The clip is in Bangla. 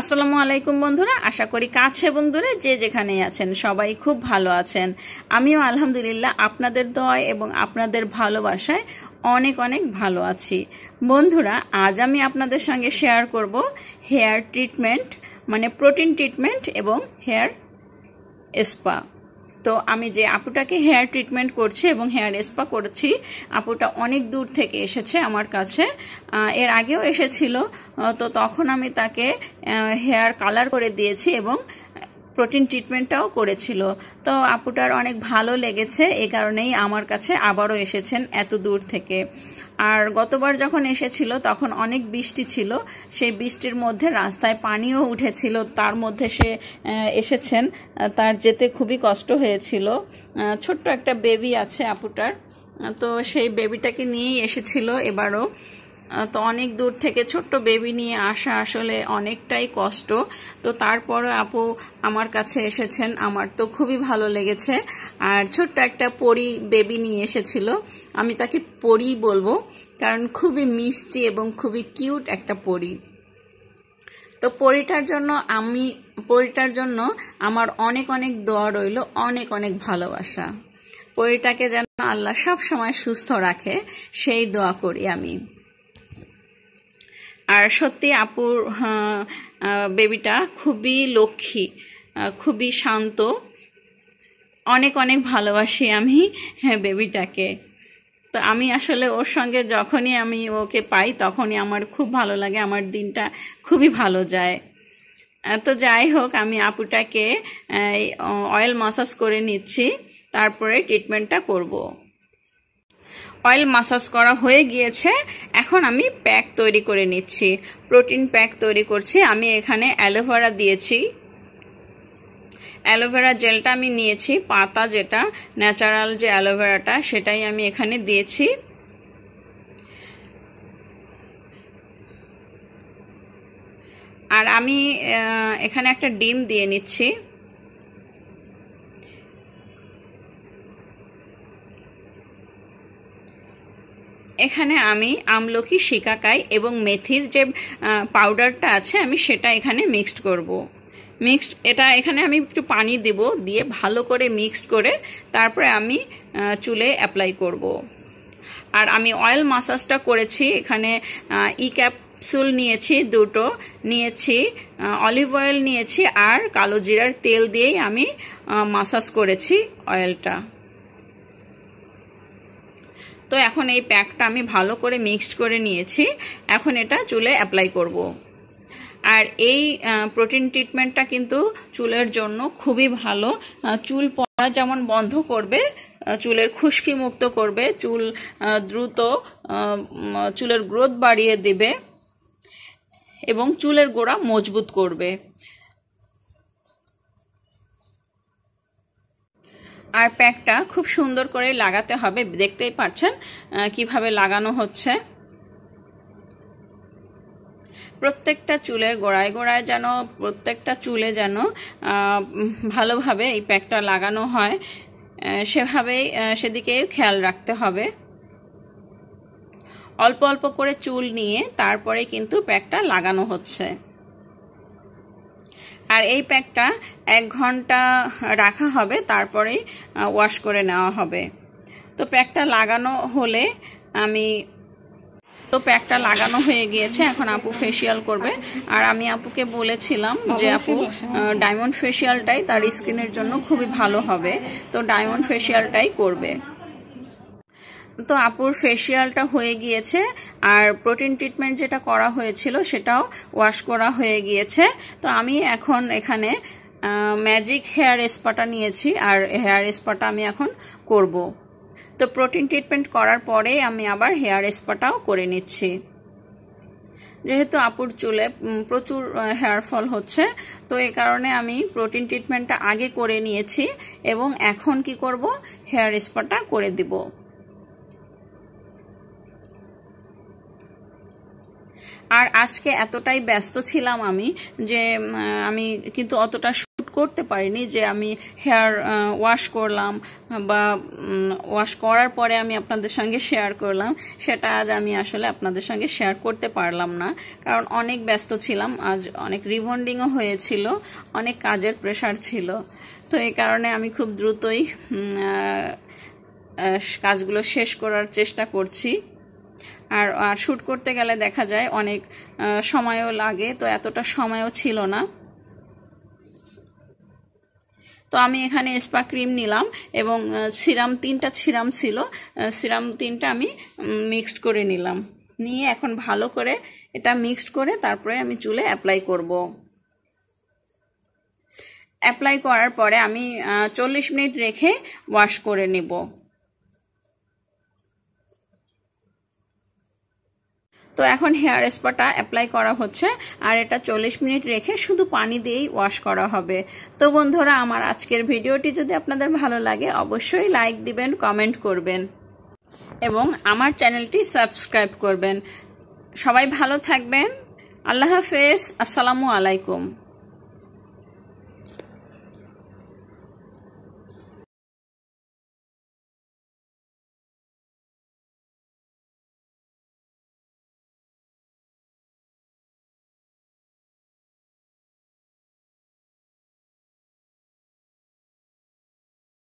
আসসালামু আলাইকুম বন্ধুরা আশা করি কাছে এবং দূরে যে যেখানে আছেন সবাই খুব ভালো আছেন আমিও আলহামদুলিল্লাহ আপনাদের দয় এবং আপনাদের ভালোবাসায় অনেক অনেক ভালো আছি বন্ধুরা আজ আমি আপনাদের সঙ্গে শেয়ার করব হেয়ার ট্রিটমেন্ট মানে প্রোটিন ট্রিটমেন্ট এবং হেয়ার স্পা তো আমি যে আপুটাকে হেয়ার ট্রিটমেন্ট করছি এবং হেয়ার স্পা করছি আপুটা অনেক দূর থেকে এসেছে আমার কাছে এর আগেও এসেছিল তো তখন আমি তাকে হেয়ার কালার করে দিয়েছি এবং প্রোটিন ট্রিটমেন্টটাও করেছিল তো আপুটার অনেক ভালো লেগেছে এ কারণেই আমার কাছে আবারও এসেছেন এত দূর থেকে আর গতবার যখন এসেছিল তখন অনেক বৃষ্টি ছিল সেই বৃষ্টির মধ্যে রাস্তায় পানিও উঠেছিল তার মধ্যে সে এসেছেন তার যেতে খুবই কষ্ট হয়েছিল ছোট্ট একটা বেবি আছে আপুটার তো সেই বেবিটাকে নিয়েই এসেছিল এবারও তো অনেক দূর থেকে ছোট্ট বেবি নিয়ে আসা আসলে অনেকটাই কষ্ট তো তারপরে আপু আমার কাছে এসেছেন আমার তো খুবই ভালো লেগেছে আর ছোট্ট একটা পরি বেবি নিয়ে এসেছিল আমি তাকে পরি বলবো কারণ খুবই মিষ্টি এবং খুবই কিউট একটা পরি তো পরিটার জন্য আমি পরিটার জন্য আমার অনেক অনেক দোয়া রইল অনেক অনেক ভালোবাসা পরিটাকে যেন আল্লাহ সব সময় সুস্থ রাখে সেই দোয়া করি আমি আর সত্যি আপুর হ্যাঁ, বেবিটা খুবই লক্ষ্মী খুবই শান্ত অনেক অনেক ভালোবাসি আমি হ্যাঁ বেবিটাকে তো আমি আসলে ওর সঙ্গে যখনই আমি ওকে পাই তখনই আমার খুব ভালো লাগে আমার দিনটা খুবই ভালো যায় তো যাই হোক আমি আপুটাকে অয়েল মাসাজ করে নিচ্ছি তারপরে ট্রিটমেন্টটা করবো অয়েল মাসাজ করা হয়ে গিয়েছে এখন আমি প্যাক তৈরি করে নিচ্ছি প্রোটিন প্যাক তৈরি করছি আমি এখানে অ্যালোভেরা দিয়েছি অ্যালোভেরা জেলটা আমি নিয়েছি পাতা যেটা ন্যাচারাল যে অ্যালোভেরাটা সেটাই আমি এখানে দিয়েছি আর আমি এখানে একটা ডিম দিয়ে নিচ্ছি এখানে আমি আমলকি শিকাকাই এবং মেথির যে পাউডারটা আছে আমি সেটা এখানে মিক্সড করব। মিক্সড এটা এখানে আমি একটু পানি দেব দিয়ে ভালো করে মিক্সড করে তারপরে আমি চুলে অ্যাপ্লাই করব। আর আমি অয়েল মাসাজটা করেছি এখানে ই ক্যাপসুল e নিয়েছি দুটো নিয়েছি অলিভ অয়েল নিয়েছি আর কালো জিরার তেল দিয়েই আমি মাসাজ করেছি অয়েলটা তো এখন এই প্যাকটা আমি ভালো করে মিক্সড করে নিয়েছি এখন এটা চুলে অ্যাপ্লাই করব। আর এই প্রোটিন ট্রিটমেন্টটা কিন্তু চুলের জন্য খুবই ভালো চুল পড়া যেমন বন্ধ করবে চুলের খুশকি মুক্ত করবে চুল দ্রুত চুলের গ্রোথ বাড়িয়ে দেবে এবং চুলের গোড়া মজবুত করবে আর প্যাকটা খুব সুন্দর করে লাগাতে হবে দেখতেই পাচ্ছেন কিভাবে লাগানো হচ্ছে প্রত্যেকটা চুলের গোড়ায় গোড়ায় যেন প্রত্যেকটা চুলে যেন ভালোভাবে এই প্যাকটা লাগানো হয় সেভাবেই সেদিকে খেয়াল রাখতে হবে অল্প অল্প করে চুল নিয়ে তারপরে কিন্তু প্যাকটা লাগানো হচ্ছে আর এই প্যাকটা এক ঘন্টা রাখা হবে তারপরেই ওয়াশ করে নেওয়া হবে তো প্যাকটা লাগানো হলে আমি তো প্যাকটা লাগানো হয়ে গিয়েছে এখন আপু ফেসিয়াল করবে আর আমি আপুকে বলেছিলাম যে আপু ডায়মন্ড ফেসিয়ালটাই তার স্কিনের জন্য খুবই ভালো হবে তো ডায়মন্ড ফেসিয়ালটাই করবে তো আপুর ফেসিয়ালটা হয়ে গিয়েছে আর প্রোটিন ট্রিটমেন্ট যেটা করা হয়েছিল সেটাও ওয়াশ করা হয়ে গিয়েছে তো আমি এখন এখানে ম্যাজিক হেয়ার স্পাটা নিয়েছি আর হেয়ার স্পাটা আমি এখন করব তো প্রোটিন ট্রিটমেন্ট করার পরে আমি আবার হেয়ার স্পাটাও করে নিচ্ছি যেহেতু আপুর চুলে প্রচুর হেয়ার ফল হচ্ছে তো এ কারণে আমি প্রোটিন ট্রিটমেন্টটা আগে করে নিয়েছি এবং এখন কি করব হেয়ার স্পাটা করে দিব আর আজকে এতটাই ব্যস্ত ছিলাম আমি যে আমি কিন্তু অতটা শ্যুট করতে পারিনি যে আমি হেয়ার ওয়াশ করলাম বা ওয়াশ করার পরে আমি আপনাদের সঙ্গে শেয়ার করলাম সেটা আজ আমি আসলে আপনাদের সঙ্গে শেয়ার করতে পারলাম না কারণ অনেক ব্যস্ত ছিলাম আজ অনেক রিবন্ডিংও হয়েছিল অনেক কাজের প্রেশার ছিল তো এই কারণে আমি খুব দ্রুতই কাজগুলো শেষ করার চেষ্টা করছি আর আর শ্যুট করতে গেলে দেখা যায় অনেক সময়ও লাগে তো এতটা সময়ও ছিল না তো আমি এখানে স্পা ক্রিম নিলাম এবং সিরাম তিনটা সিরাম ছিল সিরাম তিনটা আমি মিক্সড করে নিলাম নিয়ে এখন ভালো করে এটা মিক্সড করে তারপরে আমি চুলে অ্যাপ্লাই করব। অ্যাপ্লাই করার পরে আমি চল্লিশ মিনিট রেখে ওয়াশ করে নেব তো এখন হেয়ার স্পাটা অ্যাপ্লাই করা হচ্ছে আর এটা চল্লিশ মিনিট রেখে শুধু পানি দিয়েই ওয়াশ করা হবে তো বন্ধুরা আমার আজকের ভিডিওটি যদি আপনাদের ভালো লাগে অবশ্যই লাইক দিবেন কমেন্ট করবেন এবং আমার চ্যানেলটি সাবস্ক্রাইব করবেন সবাই ভালো থাকবেন আল্লাহ হাফেজ আসসালামু আলাইকুম